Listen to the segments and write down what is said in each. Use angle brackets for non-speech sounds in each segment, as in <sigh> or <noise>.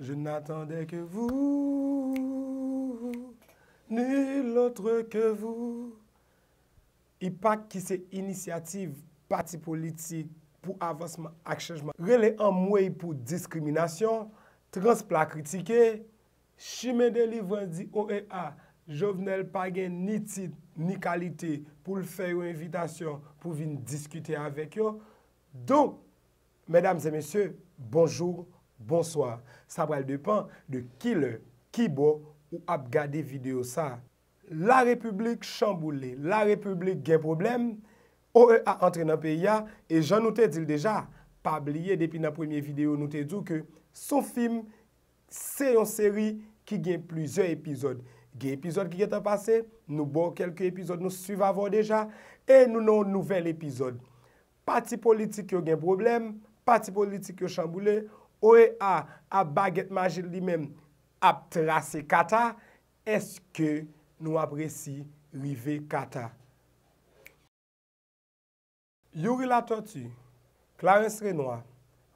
Je n'attendè ke vou, ni l'otre ke vou. Ipak ki se inisiativ pati politik pou avansman ak chajman. Relè an mwey pou diskriminasyon, transpla kritike, chimè de livwè di oe a, jovnel pagè ni tit, ni kalite pou l'fè ou evitasyon pou vin diskute avèk yo. Don, mèdames et mèsyè, bonjou. Bonsoir, sa pral depan de ki lè, ki bo ou ap gade video sa. La Republik chanboulè, la Republik gen problem, o e a antre nan pe ya, e jan nou te dil deja, pa bliye depi nan premier video nou te dil ke, son film, se yon seri ki gen plizè epizod. Gen epizod ki gen tan pase, nou bo kelke epizod nou suiv avon deja, e nou nou nouvel epizod. Pati politik yo gen problem, pati politik yo chanboulè, OEA ap baget majil li men ap trase kata, eske nou apresi rive kata. Yowri la totu, Clarence Renoir,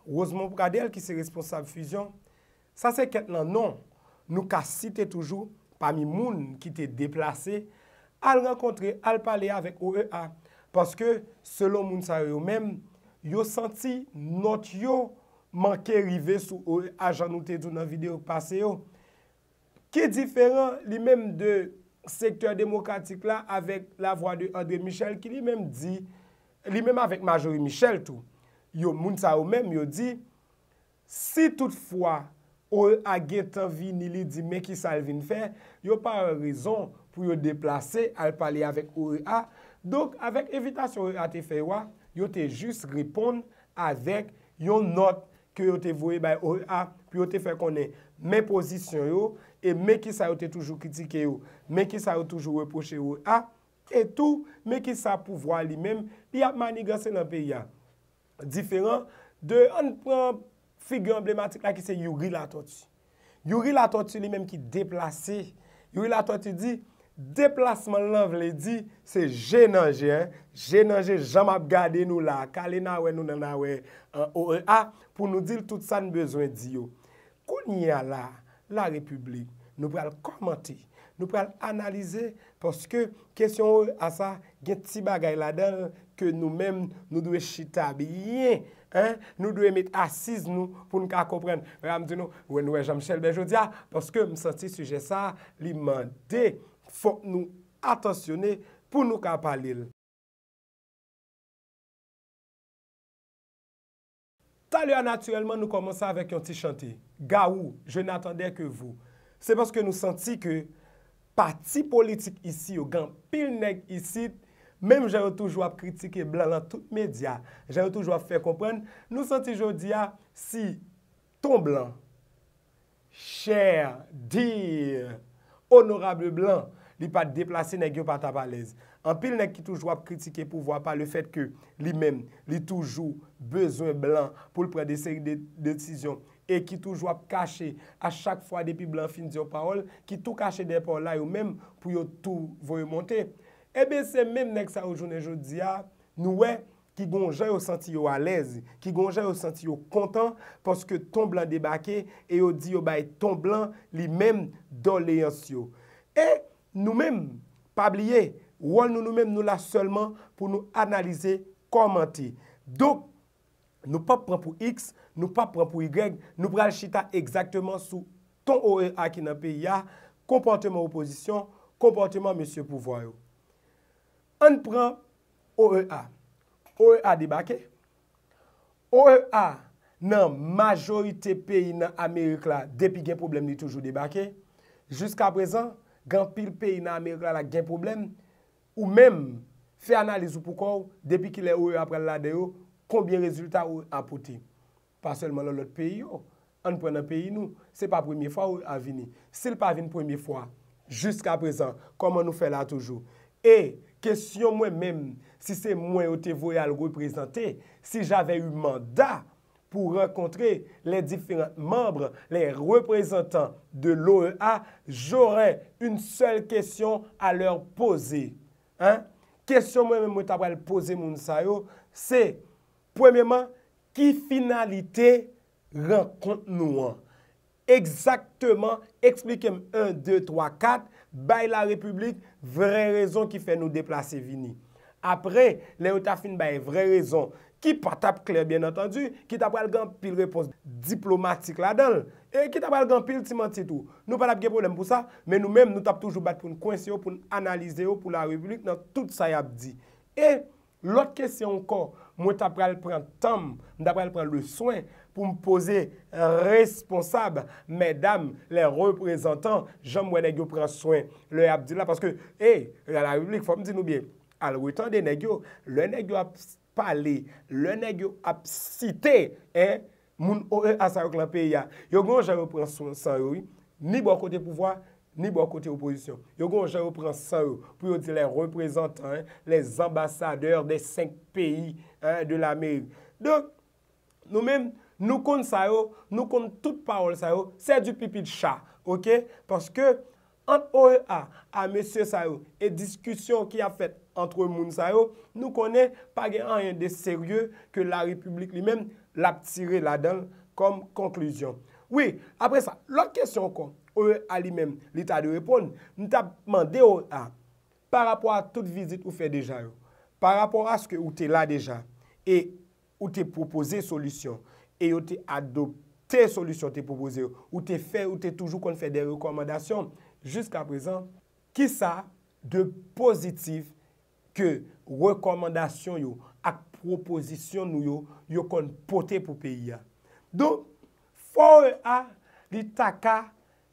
Rosemont Pradel ki se responsable fusion, sa se ket nan non, nou ka site toujou, pami moun ki te deplase, al renkontre, al pale avek OEA, paske selon moun sa yo men, yo santi not yo moun, manke rive sou ou a janoute doun an vide ou pase yo. Ke diferan li menm de sektor demokratik la avèk la vwa de André Michel ki li menm di, li menm avèk Majori Michel tou, yo moun sa ou menm yo di, si toutfwa ou a getan vinili di meki sal vin fè, yo pa an rezon pou yo deplase al pale avèk ou e a, dok avèk evitasyon ou e a te fè yo te jist ripon avèk yon not ki yo te vouye bay or a, pi yo te fè konen men pozisyon yo, e men ki sa yo te toujou kritike yo, men ki sa yo toujou reposhe yo a, e tou men ki sa pouvwa li men, pi ap manigase nan pe ya. Diferent de an pran figye emblematik la ki se yori la totu. Yori la totu li men ki deplase, yori la totu di... deplasman lan vle di, se jenanje, jenanje jam ap gade nou la, kalena wè nou nan wè, euh, e pou nou dil tout san bezwen di yo. Koun ya la, la republik, nou pral komante, nou pral analize, poske, kesyon ou e asa, gen tiba gay ladel, ke nou men, nou dwe chita biye, nou dwe mit asiz nou, pou nou ka kompren, wè amdino, wè nou wè Jamchel Benjoudia, poske, m senti suje sa, li mande, Fok nou atensyonè pou nou ka palil. Talè an atyèlman nou komanse avèk yon ti chante. Ga ou, je n'attendè ke vou. Se baske nou senti ke pati politik isi yo gan pilnèk isi, mèm jè yo toujou ap kritike blan lan tout medya. Jè yo toujou ap fè komprèn. Nou senti jò diya si ton blan, chèr, dir, onorab le blan, li pa deplase nèk yo pata pa lez. Anpil nèk ki tou jwap kritike pou vwa pa le fet ke li mèm li toujou bezwen blan pou lpre de seri de tizyon. E ki tou jwap kache a chak fwa depi blan fin diyo parol, ki tou kache dèpon la yo mèm pou yo tou voye monte. Ebe eh se mèm nèk sa oujou nèjou diya, nou wè ki gonjè yo senti yo alez, ki gonjè yo senti yo kontan paske ton blan debake e yo diyo bay ton blan li mèm do le yos yo. E eh, Nou mèm, pabliye, wòl nou nou mèm nou la sèlman pou nou analize komanti. Dok, nou pa pran pou X, nou pa pran pou Y, nou pran chita ekzaktèman sou ton OEA ki nan peyi ya, kompantèman oposisyon, kompantèman mèsyè pou voyou. An pran OEA. OEA debake. OEA nan majoyte peyi nan Amerik la, depi gen problem ni toujou debake, jisk aprezan, Gan pil peyi nan Amerika la gen problem, ou men, fey analiz ou poukou, depi ki le ou yo apre la deyo, konbien rezultat ou apote. Paselman lò lòt peyi yo, an prene peyi nou, se pa premi fwa ou avini. Se l pa vini premi fwa, jusqu'a prezant, koman nou fe la toujou. E, kesyon mwen men, si se mwen ou te voyal go prezante, si jave yu manda, pou renkontre e le diferent membre, le reprezentant de l'OEA, jorè yon selle kèsyon a lèr pose. Kèsyon mwen mwen mwen tabrel pose moun sayo, se, pwèmèman, ki finalite renkont nou an? Eksaktèman, eksplikem 1, 2, 3, 4, bay la republik, vre rezon ki fè nou deplase vini. Apre, le otafin bay vre rezon, ki pa tap kler, bien entendu, ki tap pral gan pil repos diplomatik la dal, e ki tap pral gan pil timantitou. Nou pa tap gen problem pou sa, men nou men nou tap toujou bat pou nou kwen se yo, pou nou analize yo, pou nou la revilik nan tout sa yap di. E, lot kesyon kon, mwen tap pral pran tam, mwen tap pral pran le soin, pou m'pose responsab, medam, le reprezentant, jan mwen negyo pran soin, le yap di la, paske, e, la revilik, fòm di nou bie, al wè tan de negyo, le negyo ap, pale, le negyo ap site, eh, moun OEA eh, sa yo klanpe ya. Yo goun javyo pren sa yo, ni bo akote pouvoi, ni bo akote oposisyon. Yo goun javyo pren sa yo, pou yo dile reprezentan, les eh, ambasadeur de 5 peyi de la mey. Do, nou men, nou kon sa yo, nou kon tout paol sa yo, se di pipi de cha, ok? Paske, an OEA, a mese sa yo, e diskusyon ki a fet, antre moun sa yo, nou konen pa gen an yon de seryeu ke la republik li men l ap tire la dan kom konklusyon. Oui, apre sa, lòt kèsyon kon ou al li men lita de repoun, nou ta mande yo a pa rapor a tout vizit ou fe deja yo, pa rapor a skè ou te la deja e ou te propose solisyon e ou te adopte solisyon te propose yo, ou te fè ou te toujou kon fè de rekomandasyon jiska prezant, ki sa de pozitif ke rekomandasyon yo ak propozisyon nou yo yo kon pote pou peyi ya. Do, fo e a li taka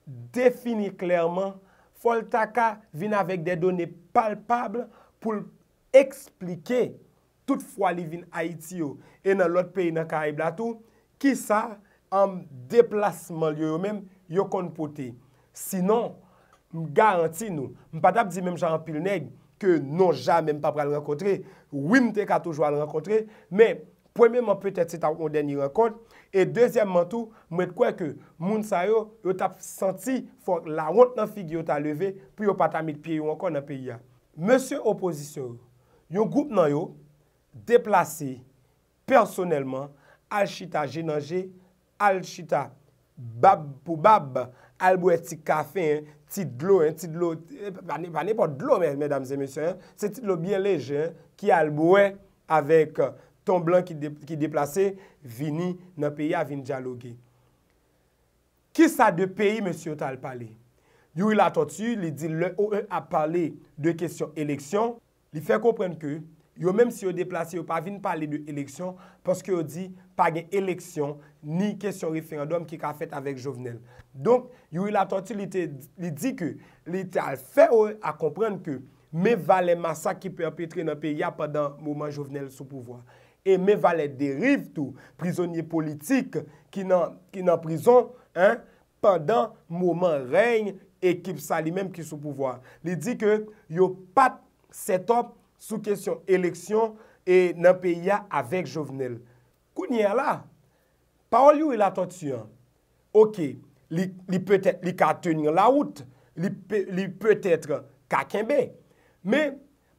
defini klerman, fol taka vin avèk de donè palpable pou l'eksplike tout fwa li vin Haiti yo e nan lot peyi nan Karib la tou, ki sa am deplasman li yo yo men yo kon pote. Sinon, m garanti nou, m padap di menm jan pil neg, ke nou jan men pa pral renkontre, wim te ka toujwa renkontre, men pweme man petet se ta woun deni renkont, e dezyemman tou, mwen kwen ke moun sa yo, yo ta senti la woun nan figi yo ta leve, pou yo pata mik piye yo wankon nan piya. Monsen oposisyon, yon goup nan yo, deplase, personelman, alchita genanje, alchita bab pou bab, alchita genanje, albouè ti kafe, ti dlo, ti dlo, eh, pa nipo dlo, mesdames et messieurs, se ti dlo bien leje, ki albouè, avèk euh, ton blan ki deplase, vini nan peyi avini djalogue. Ki sa de peyi, messieurs, talp pale? Yow il atotu, li di, le oen ap pale de kesyon eleksyon, li fè komprenn kè, yo menm si yo deplase, yo pa vin pa li de eleksyon, poske yo di, pa gen eleksyon, ni kesyon referendum ki ka fet avèk jovenel. Donk, yo yu la tonti li di ke, li te al fè ou a komprende ke, me vale masak ki pe apetre nan pe ya padan mouman jovenel sou pouvoar. E me vale deriv tou, prizonye politik ki nan prizon, pendant mouman reyn, ekip sa li menm ki sou pouvoar. Li di ke, yo pat setop sou kesyon eleksyon e nan peya avek jovenel. Kou nye la? Paol yo e la totsyon. Ok, li peut etre li ka tenyon la wout, li peut etre kakenbe. Me,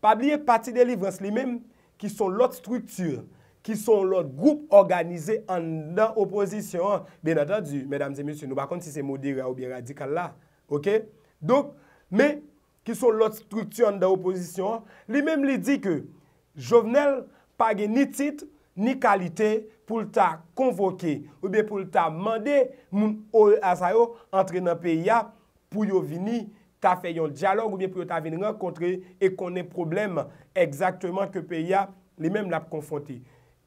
pabliek pati de livrans li men ki son lot strukture, ki son lot group organize an nan oposisyon. Ben atan du, medam zemil su nou, bakon si se modere ou bi radikal la. Ok? Me, ki sou lot struksyon da oposisyon, li mem li di ke jovenel page ni tit, ni kalite pou lta konvoke, oube pou lta mande moun a sa yo entrenan pe ya pou yo vini ta feyon diyalog oube pou yo ta vini renkontre e kone problem ekzaktouman ke pe ya li mem la konfoti.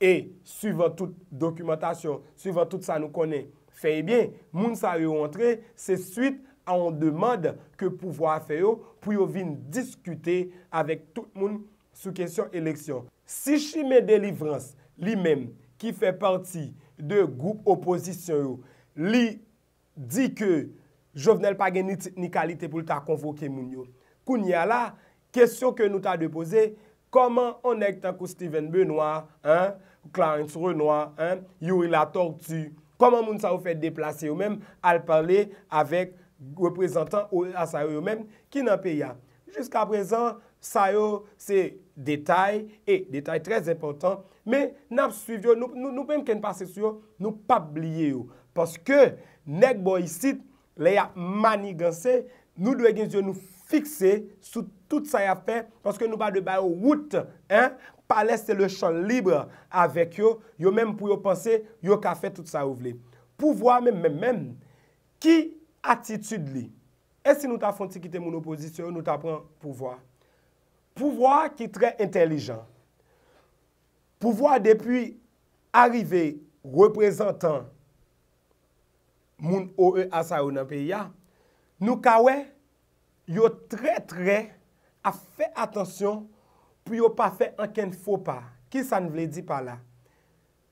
E suivant tout dokumentasyon, suivant tout sa nou kone, feye bien, moun sa yo entre se suite a on demande ke pouvo a fe yo pou yo vin diskute avek tout moun sou kesyon eleksyon. Si chime de livrans li menm ki fe parti de goup oposisyon yo, li di ke jovenel pa gen ni kalite pou lta konvo ke moun yo. Koun ya la, kesyon ke nou ta depose, koman on ek tankou Steven Benoit, Clarence Renoir, Yori La Tortue, koman moun sa ou fe deplase yo menm al parle avek reprezentant a sa yo men ki nan pe ya. Juska prezan sa yo se detay e detay trez impotant me nan ap suiv yo nou men ken pase sou yo nou pa bliye yo paske nek bo yisit le ya maniganse nou dwe genz yo nou fikse sou tout sa ya fe paske nou ba de bayo wout paleste le chan libre avek yo yo men pou yo pense yo ka fe tout sa yo vle. Pou vwa men men men, ki atitud li. E si nou ta fonti kite moun opozisyon, nou ta pran pouvoi. Pouvoi ki tre intelijan. Pouvoi depi arive, reprezentan moun OE Asa Onapeya, nou kawè, yo tre tre a fe atensyon pou yo pa fe anken fopa. Ki sa nou vle di pala?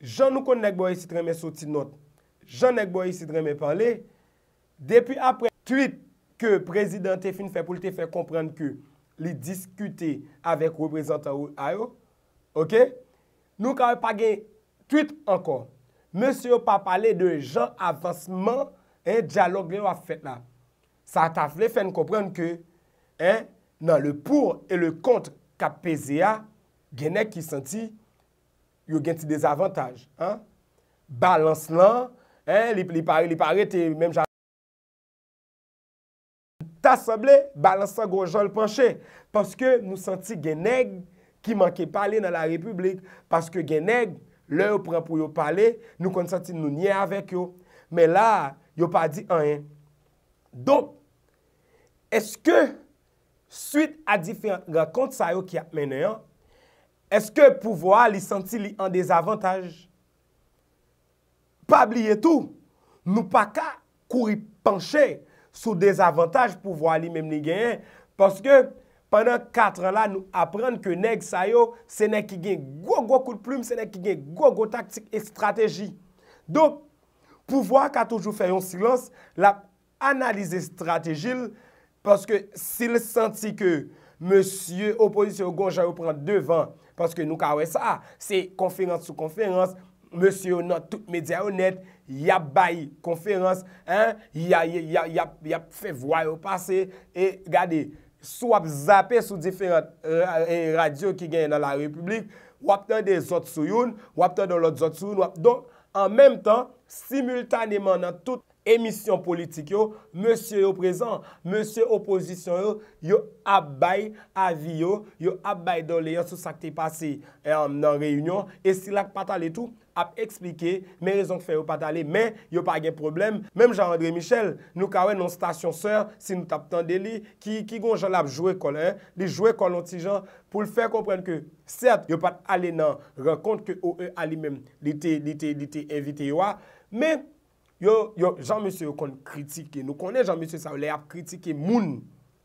Jan nou konen ek boye si treme soti not, jan ek boye si treme pale, Depi apre tweet ke prezident te fin fè pou li te fè komprende ke li diskute avek reprezentan ou a yo, ok? Nou ka wè pa gen tweet ankon. Monsi yo pa pale de jan avansman en eh, diyalog gen waf fèt la. Sa ta fè fè n komprende ke eh, nan le pour e le kont kap pese a genek ki santi yo gen ti dezavantaj. Balans lan, eh, li pare te menm jan avansman. Asable balansa gojol panche. Paske nou santi geneg ki manke pale nan la republik. Paske geneg, lè ou pran pou yo pale, nou kon santi nou nye avèk yo. Mè la, yo pa di anyen. Don, eske, suite a diferent rakont sa yo ki ap mènyan, eske pouvoa li santi li an dezavantaj? Pab li etou, nou pa ka kouri panche yo. sou dezavantaj pou vwa li menm li genyen, paske, pandan 4 an la nou aprenn ke neg sayo, se ne ki gen gwo gwo kout ploum, se ne ki gen gwo gwo taktik e strategi. Don, pou vwa katojou fè yon silans, la analize strategil, paske, sil senti ke, monsye oposisyon gonja yo pran devan, paske nou kawe sa, se konferans sou konferans, ou, Monsiyon nan tout media euh, ou net, ya bayi konferans, ya fevwayo pase, e gade, sou ap zape sou diferent radio ki gen nan la republik, wapten de zot sou yon, wapten de lot zot sou yon, wapdon, an menm tan, simultaneman nan tout, emisyon politik yo, monsye yo prezant, monsye oposisyon yo, yo ap bay avi yo, yo ap bay do le yo sou sakte pase, e am nan reyunyon, e silak pat ale tou, ap eksplike, men rezon k fe yo pat ale, men, yo pa gen problem, menm jan Andre Michel, nou kawen non stasyon ser, si nou tap tan deli, ki gon jala ap jowe kolan, li jowe kolan ti jan, pou l fè kompren ke, sèrt, yo pat ale nan, renkont ke ou e ali menm, li te, li te, li te evite yo a, men, yo, yo, Jean-Monsieur yon kon kritike, nou konnen Jean-Monsieur sa ou lè ap kritike moun,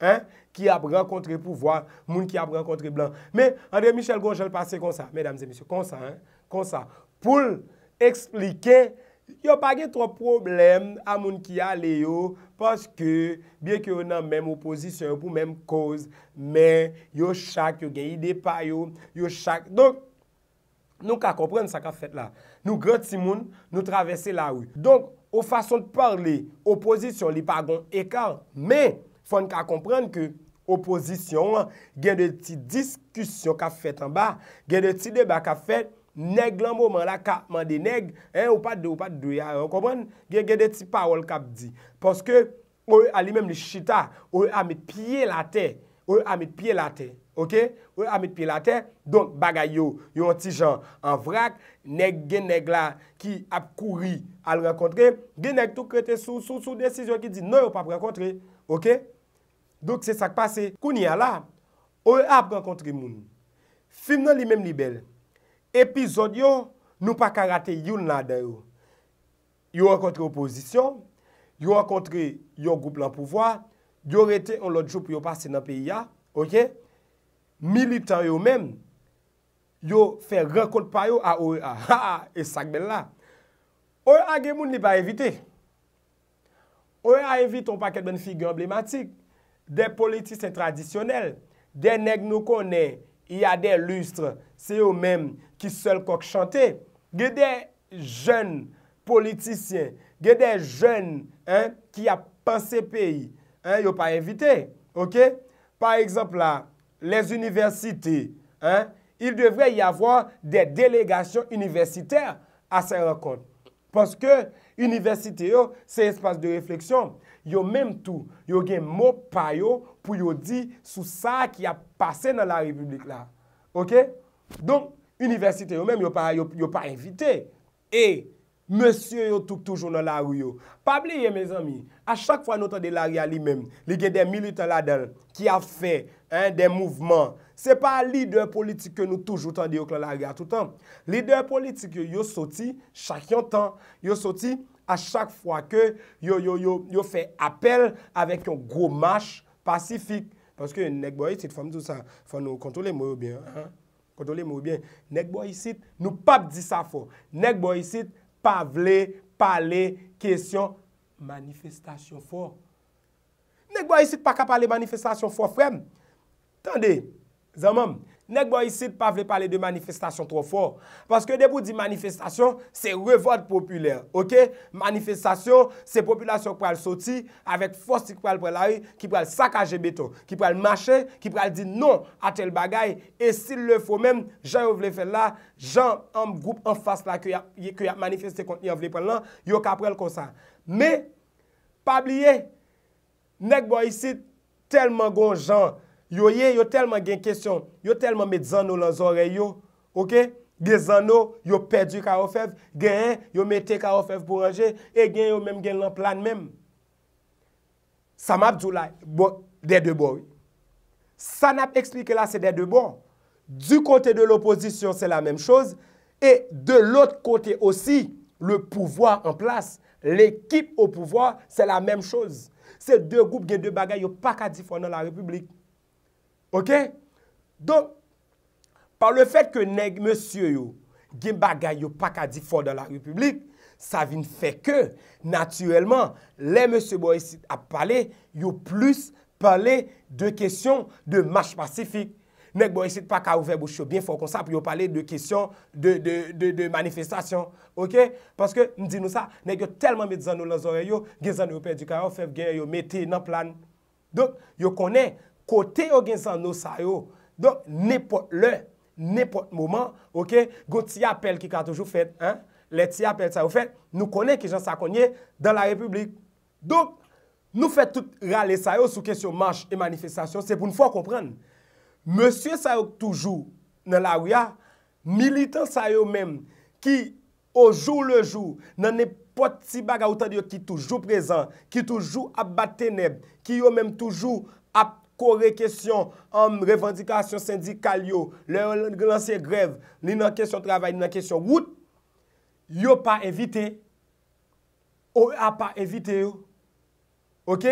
hein, ki ap renkontre pouvoi, moun ki ap renkontre blan. Me, André Michel Gangelle pase kon sa, medamze, monsie, kon sa, hein, kon sa, poul, eksplike, yo page tro problem, a moun ki ale yo, paske, bie ki yo nan menm oposisyon, pou menm koz, me, yo chak, yo genyi depa yo, yo chak, donk, nou ka kompren sa ka fet la, nou groti moun, nou travesse la ou, donk, Ou fason t'parle, opozisyon li pa gon ekan. Men, fon ka kompren ke opozisyon an, gen de ti diskusyon ka fet an ba. Gen de ti deba ka fet, neg lanbo man la ka mande neg. En, ou pat de ou pat de, an kompren? Gen gen de ti pawol ka pdi. Poske, ou alimem li chita, ou amit piye la te. Ou amit piye la te, ok? Ou amit piye la te, donk bagay yo, yo an ti jan an vrak. Nèk genèk la ki ap kouri al renkontre, genèk tou krete sou sou sou desisyon ki di nou yo pap renkontre, okey? Dok se sak pase, kou ni ala, ou yo ap renkontre moun. Fim nan li menm li bel, epizod yo nou pa karate yon la den yo. Yo renkontre oposisyon, yo renkontre yo goup lan pouvoi, yo rete on lot jop yo pase nan peyi ya, okey? Militan yo menm. yo fe rekont payo a ouye a. <laughs> Ha ha, e sakben la. Ouye a gemoun li pa evite. Ouye a evite, on pa ket ben figye emblematik. De politis, se tradisyonel. De neg nou kone, iya de lustre, se yo men ki sel kok chante. Ge de jen politisyen, ge de jen, ki a pan se peyi, yo pa evite. Ok? Par exemple la, les universites, hein, il devre y avwa de delegasyon universiter a sen rakon. Paske, universite yo, se espas de refleksyon, yo menm tou, yo gen mou payo pou yo di sou sa ki a pase nan la republik la. Ok? Don, universite yo menm, yo pa evite. E, monsye yo touk toujou nan la rou yo. Pabliye, menzami, a chak fwa notan de la reali menm, li gen den militant la del ki a fe, hein, den mouvment Se pa lider politik ke nou toujoutan di yo klon la gya toutan. Lider politik yo yo soti chak yon tan. Yo soti a chak fwa ke yo yo yo yo yo fe apel avek yon gwo mash pasifik. Paske yon neg boyisit fwa mdou sa fwa nou kontole mwyo byen. Kontole mwyo byen. Neg boyisit nou pap di sa fwa. Neg boyisit pavle, pale, kesyon, manifestasyon fwa. Neg boyisit pa ka pale manifestasyon fwa frem. Tande. Tande. Zanman, nek bo yisid pa vle pale de manifestasyon tro for. Paske debou di manifestasyon, se revote populer. Ok, manifestasyon, se populasyon pral soti, avet fosti pral pral ari, ki pral sakaje beto, ki pral mache, ki pral di non a tel bagay, e si l le fo men, jan yon vle fel la, jan yon group an fas la, ki yon manifestasyon yon vle pel la, yon ka pral konsan. Me, pa blye, nek bo yisid, telman gon jan, Yo yè, yo telman gen kèsyon, yo telman met zan nou lan zore yo, ok? Gen zan nou, yo perdi karo fev, gen yè, yo mette karo fev pou reje, e gen yo menm gen lan plan menm. Sanap djou la, bon, de de bon. Sanap explike la, se de de bon. Du kote de l'oposisyon, se la menm chose, e de l'ot kote osi, le pouvoi an plas. L'ekip ou pouvoi, se la menm chose. Se de goup gen de bagay yo pakadifon nan la republik. Ok? Don, par le fet ke neg monsye yo, gen bagay yo pakadik fòd dan la republik, sa vin fè ke, naturelman, le monsye bo esit ap pale, yo plus pale de kèsyon de match pasifik. Neg bo esit pakadik fòd pou yo pale de kèsyon de manifestasyon. Ok? Paske, m di nou sa, neg yo telman medzan nou lan zore yo, gen zan Europez di kare, ou feb gè yo, metè nan plan. Don, yo konè, yo konè, kote yo gen san nou sayo, don ne pot le, ne pot mouman, ok, go ti apel ki ka toujou fet, le ti apel sayo fet, nou konen ki jan sa konye, dan la republik. Don, nou fet tout rale sayo, sou kesyon manche e manifestasyon, se pou nfwa kompran. Monsie sayo toujou, nan la ouya, militan sayo men, ki, o jou le jou, nan ne pot si baga ou ta diyo, ki toujou prezant, ki toujou abate neb, ki yo men toujou, kore kesyon am revendikasyon syndikal yo, lè lanse grev, ni nan kesyon travay, ni nan kesyon wout, yo pa evite, oe a pa evite yo. Ok?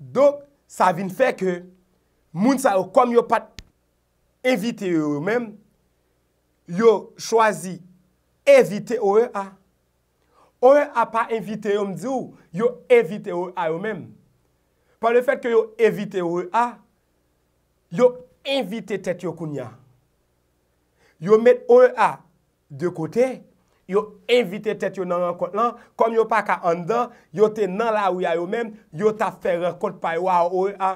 Dok, sa vin fe ke, moun sa yo, kom yo pat evite yo ou men, yo chwazi evite oe a. Oe a pa evite yo mdi ou, yo evite e yo a ou men. pa le fet ke yo evite ou e ah, a, yo evite tet yo koun ya. Yo met ou e a de kote, yo evite tet yo nan an kont lan, kom yo pa ka an dan, yo te nan la ou ya yo men, yo ta fer an kont pa yo a ah, ou e a.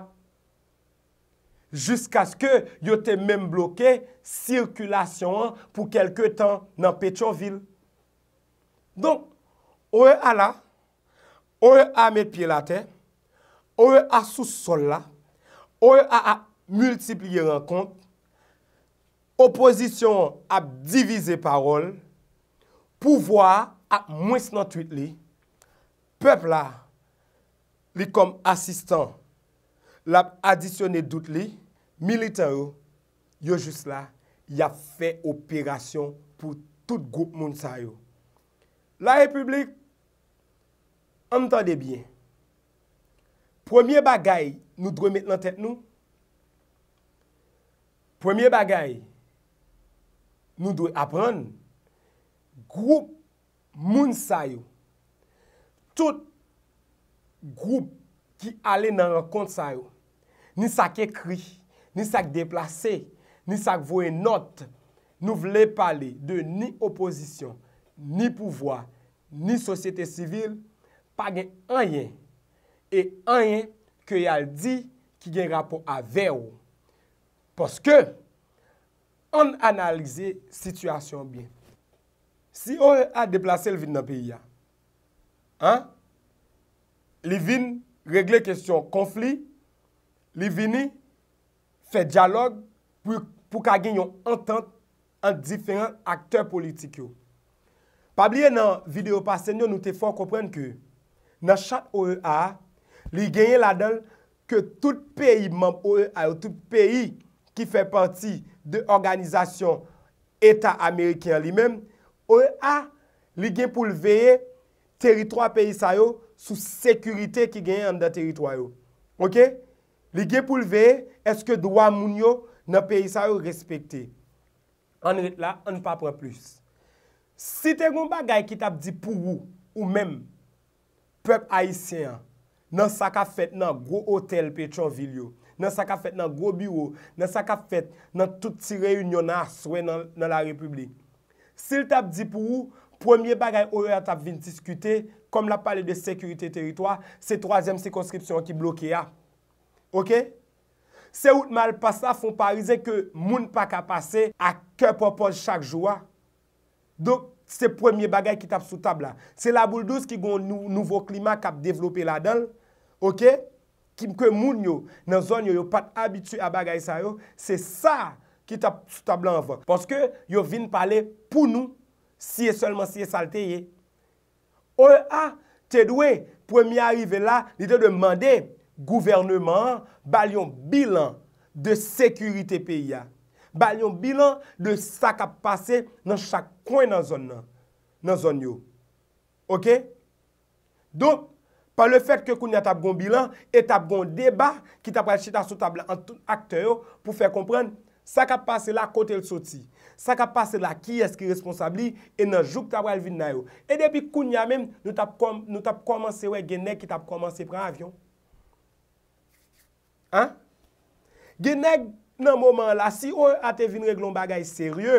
Jusk as ke yo te men blokè, sirkulasyon an pou kelke tan nan Petrovil. Don, ou e a la, ou e a met pi la ten, Ou e a sou sol la, ou e a a multipliye renkont, opozisyon ap divize parol, pouvoi ap mwes nan twit li, pepl la li kom asistan, la ap adisyone dout li, milite yo, yo jous la, ya fe operasyon pou tout goup moun sa yo. La republik, antade bien, Premye bagay nou dwe met nan tet nou. Premye bagay nou dwe apren. Groupe moun sa yo. Tout groupe ki ale nan renkont sa yo. Ni sak ekri, ni sak deplase, ni sak vwe not. Nou vle pale de ni oposisyon, ni pouvoi, ni sosyete sivil. Pag en anyen. E anyen ke yal di ki gen rapo a ver ou. Poske, an analize situasyon bin. Si ou e a deplase l vin nan piya, an, li vin regle kestyon konfli, li vini fe dialog pou ka gen yon antant an diferent akter politik yo. Pablie nan videopasen yo nou te fon kompren ke nan chat ou e a a Li genye la don ke tout peyi mam ou e ayo, tout peyi ki fe parti de organizasyon Eta Amerikyan li men, ou e a li genye pou lveye teritroy peyi sa yo sou sekurite ki genye an da teritroy yo. Ok? Li genye pou lveye eske dwa moun yo nan peyi sa yo respekte. An pa pre plus. Si te goun ba gaye ki tap di pou ou, ou men, pep ayisyen an, nan sa ka fèt nan gro hotel pe chon vil yo, nan sa ka fèt nan gro biro, nan sa ka fèt nan tout ti reyunyon nan aswe nan la republik. Sil tap di pou ou, premier bagay ou ya tap vin diskute, kom la pale de sekurite teritoa, se troazem se konskripsyon ki bloke ya. Ok? Se out mal pa sa, fon parize ke moun pa ka pase, ak ke propose chak joua. Dok, se premier bagay ki tap sou tab la. Se la bouldouz ki goun nouvo klima kap devlope la donl, Ok? Kim kwen moun yo nan zon yo yo pat abitu a bagay sa yo, se sa ki ta blan vok. Paske yo vin pale pou nou, siye selman siye salteye. Ou a, te dwe, premye arrive la, li te demande gouvernement, balyon bilan de sekurite peya. Balyon bilan de sakap pase nan chak kwen nan zon yo. Ok? Dou, pa le fet ke kounya tap gon bilan, e tap gon deba, ki tap pral chita sou tabla akte yo, pou fe kompren, sa ka pase la kote l soti, sa ka pase la ki eski responsabli, e nan joug ta wale vin na yo. E depi kounya men, nou tap komanse we genek ki tap komanse pran avyon. Hein? Genek nan moman la, si ou ate vin reglon bagay serye,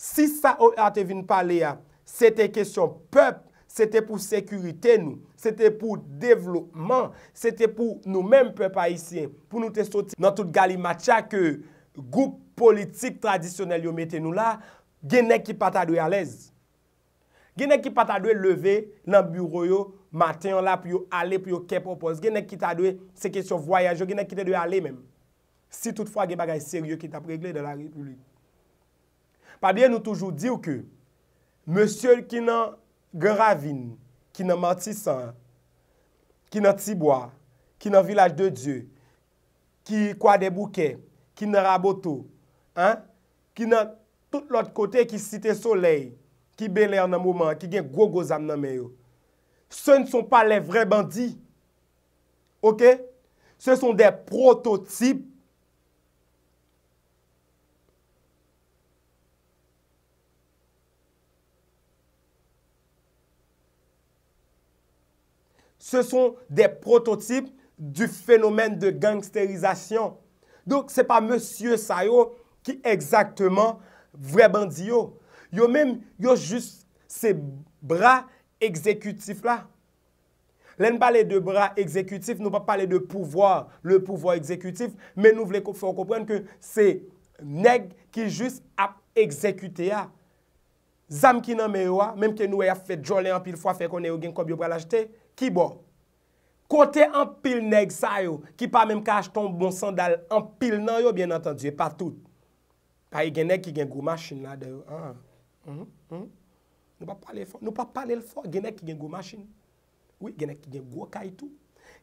si sa ou ate vin pale ya, se te kesyon pep, se te pou sekurite nou, se te pou devlopman, se te pou nou menm pe pa isyen, pou nou te soti nan tout gali matya ke goup politik tradisyonel yon mette nou la, genek ki pata dwe alez. Genek ki pata dwe leve nan biro yo, maten yon la pou yo ale pou yo ke propos. Genek ki ta dwe se kesyon voyaj yo, genek ki te dwe ale menm. Si toutfwa gen bagay seryo ki ta pregle de la ripli. Pa biye nou toujou diw ke, monsiol ki nan gravine, ki nan mantisan, ki nan tibwa, ki nan vilaj de die, ki kwa de bouke, ki nan raboto, ki nan tout l'ot kote ki site solei, ki belè an nan mouman, ki gen gogo zam nan meyo. Se n son pa le vre bandi. Ok? Se son de prototipe Se son de prototip du fenomen de gangsterizasyon. Donk se pa Monsie Saio ki ekzaktman vrebandi yo. Yo men yo jist se bra ekzekutif la. Len pale de bra ekzekutif, nou pa pale de pouvoar, le pouvoar ekzekutif, men nou vle kon konpren ke se neg ki jist ap ekzekute ya. Zam ki nan men yo a, menm ke nou ya fèd jolè an pil fwa fè konnen yo gen kob yo pralajte, Ki bo, kote an pil neg sa yo, ki pa menm ka ashton bon sandal an pil nan yo, bien entendi, e pa tout. Pa genek ki gen gwo masin la de yo. Ah. Mhm, mhm. Nou pa pale l fo, nou pa pale l fo, genek ki gen gwo masin. Oui, genek ki gen gwo kaitou.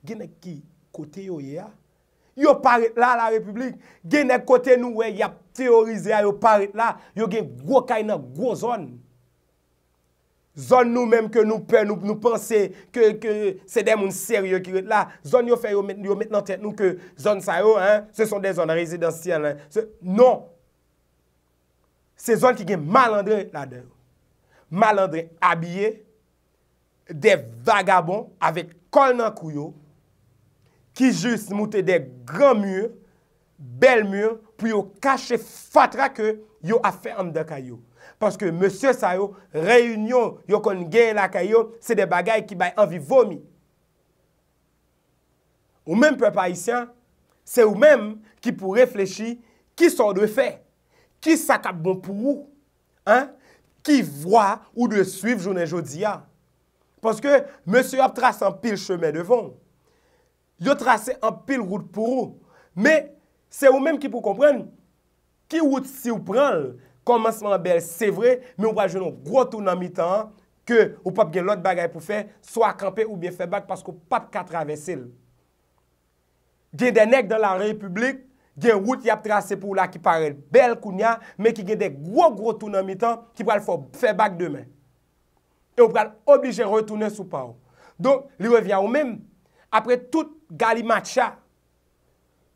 Genek ki kote yo ya. Yo paret la la republik. Genek kote nou we yap teorize a yo paret la. Yo gen gwo kaitou, gwo zon. Zon nou menm ke nou pen, nou pense ke se den moun seryo ki wet la. Zon yo fè yo met nan tèt nou ke zon sa yo, se son de zon rezidansyen. Non. Se zon ki gen malandre la de. Malandre abye, de vagabon, avè kol nan kouyo, ki jist moutè de gran mûr, bel mûr, pou yo kache fatra ke yo afe amdaka yo. Paske monsye sa yo, reyunyon yo kon gen laka yo, se de bagay ki bay anvi vomi. Ou menm pe pa isyan, se ou menm ki pou reflechi, ki son de fe, ki sa kap bon pou ou, ki vwa ou de suif jounen jodi ya. Paske monsye yo trase an pil cheme devon, yo trase an pil wout pou ou, me, Se ou menm ki pou kompren, ki wout si ou pral, konmansman bel, se vre, men ou pral jenon gwo tou nan mi tan, ke ou pap gen lot bagay pou fe, swa kampe ou bie fe bag, paskou pap katravesil. Gen denek dan la republik, gen wout yap trase pou la ki parel bel kounya, men ki gen den gwo gwo tou nan mi tan, ki pral fò fe bag demen. E ou pral oblige retounen sou pa ou. Don, li revyen ou menm, apre tout gali matcha,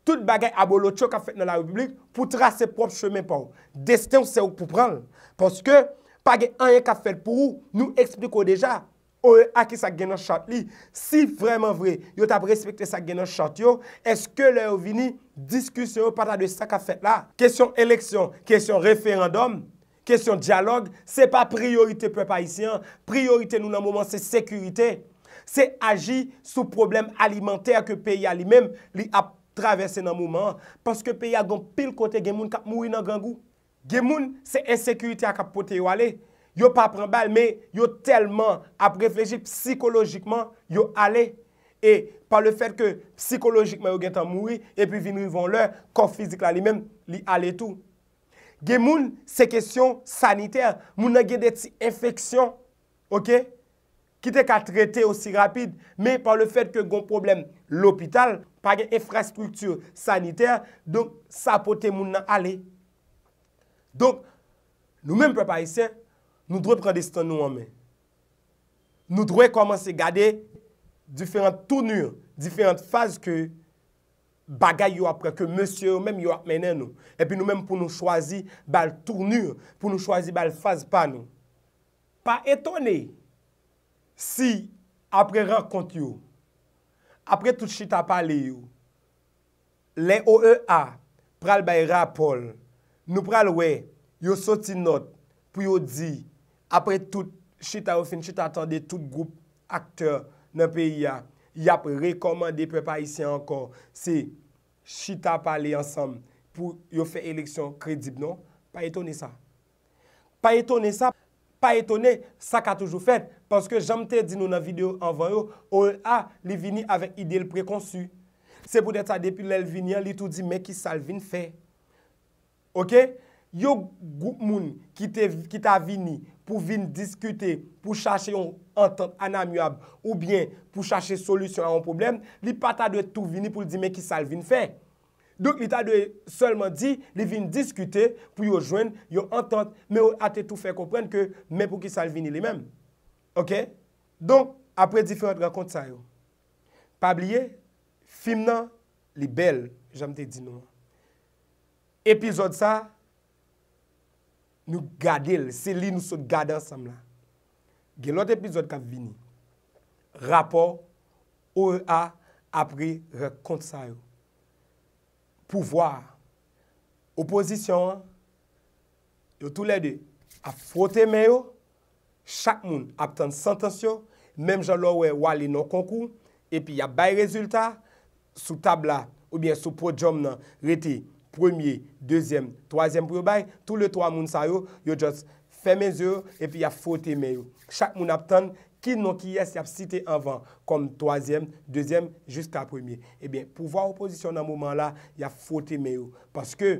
tout bagay a bolot yo ka fet nan la republik pou trase prop chemen pa ou. Destin ou se ou pou pran. Poske, pa gen anye ka fet pou ou, nou ekspliko deja, ou e aki sa genan chante li. Si vreman vre, yo tap respekte sa genan chante yo, eske le ou vini diskusyon ou pata de sa ka fet la. Kesyon eleksyon, kesyon referandom, kesyon diyalog, se pa priorite pe pa isyan, priorite nou nan mouman se sekurite, se aji sou problem alimenter ke pe ya li men, li ap prorite. Traverse nan mouman, paske peya gon pil kote gen moun kap moui nan gangou. Gen moun se ensekuiti akap pote yo ale. Yo pa pran bal, me yo telman ap refleji psikologikman yo ale. E, pa le fèr ke psikologikman yo getan moui, epi vin rivon lè, kof fizik la li men li ale tou. Gen moun se kesyon saniter, mouna gen deti infeksyon, okè? ki te ka trete osi rapide, me pa le fet ke gon problem l'opital, pa gen efrastruktur saniter, don sa poten moun nan ale. Don, nou men prepa isen, nou drou predestan nou anmen. Nou drou e komanse gade, diferent tournur, diferent faz ke bagay yo apre, ke monsye yo men yo apmenen nou. E pi nou men pou nou chwazi bal tournur, pou nou chwazi bal faz pa nou. Pa etonei, Si apre rakont yo, apre tout chita pale yo, le OEA pral bayra pol, nou pral we, yo soti not pou yo di, apre tout chita ou fin chita atande, tout group akteur nan peyi ya, ya pre rekomande pe pa isi an kon, si chita pale yon sam pou yo fe eleksyon kredib non, pa etone sa. Pa etone sa, pa etone sa ka toujou fet, Panske janmte di nou nan video an vanyo, ou e a li vini avèk idèl prekonsu. Se pou deta depi lèl vini an, li tout di mèk ki sal vini fè. Ok? Yo goup moun ki ta vini pou vini diskute, pou chache yon entente anamuyab, ou bien pou chache solusyon an yon problem, li pata dwe tout vini pou li di mèk ki sal vini fè. Douk li ta dwe solman di, li vini diskute pou yo jwen yo entente, mè ou ate tout fè komprenke mèk pou ki sal vini li mèm. Ok? Donc, apre diferent rakont sa yo. Pabliye, film nan li bel jamte di nou. Epizod sa, nou gade li. Se li nou sot gade ansam la. Ge lot epizod kan vini. Rapor ou a apre rakont sa yo. Pouvoir. Oposisyon. Yo tou le de a frote men yo chak moun aptan san tansyon, mem jan lò wè wale nan konkou, epi ya bay rezultat, sou tab la, ou bien sou projom nan, rete, premier, deuxième, troisième pro bay, tou le to a moun sa yo, yo just fè mez yo, epi ya fote me yo. Chak moun aptan, kin non ki yè se ap site avan, kon troisième, deuxième, jiska premier. Ebyen, eh pou vwa oposisyon nan mouman la, ya fote me yo. Paske,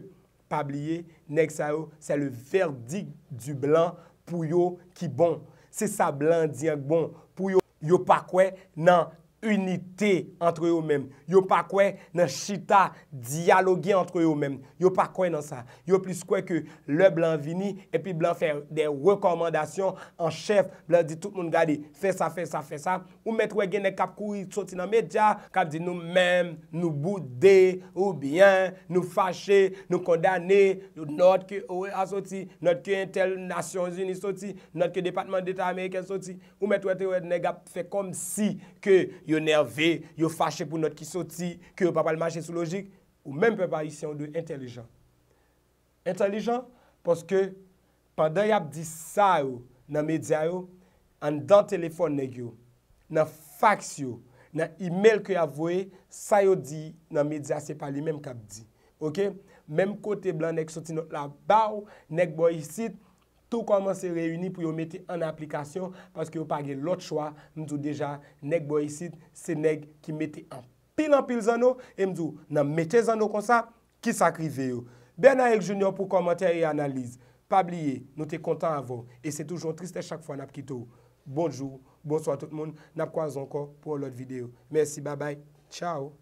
pabliye, nek sa yo, se le verdik du blan moun, Pou yo ki bon, se sa blan diyan k bon. Pou yo, yo pa kwen nan kwen. unité entre yo mèm. Yo pa kwen nan chita diyaloge entre yo mèm. Yo pa kwen nan sa. Yo plis kwen ke le blan vini epi blan fè de rekomandasyon an chèf. Blan di tout moun gade fè sa, fè sa, fè sa. Ou mèt wè genè kap kouy soti nan mèdja kap di nou mèm, nou boudè ou byan, nou fachè, nou kondanè, nou notke ouè oh, a soti, notke Intel Nations Unis soti, notke Departement d'État Amèkè soti. Ou mèt wè te wè negap fè kom si ke yo yo nerve, yo fache pou not ki soti, ki yo papal manche sou logik, ou menm pepa isi yon dwe intelijan. Intelijan, poske pandan yap di sa yo nan media yo, an dan telefon neg yo, nan fax yo, nan email ki avwe, sa yo di nan media se pali menm kap di. Ok? Menm kote blan nek soti not la bau, nek bo yisit, tou koman se reyuni pou yo mette an aplikasyon, paske yo pagye lot chwa, mdou deja, neg boyisit, se neg ki mette an pil an pil zano, e mdou, nan mette zano konsa, ki sakri veyo. Ben a Yek Junior pou komentary analiz, pabliye, nou te kontan avon, e se toujoun triste chak fwa nap kitou. Bonjou, bonswa tout moun, nap kwa zanko pou lot videyo. Mersi, babay, tchao.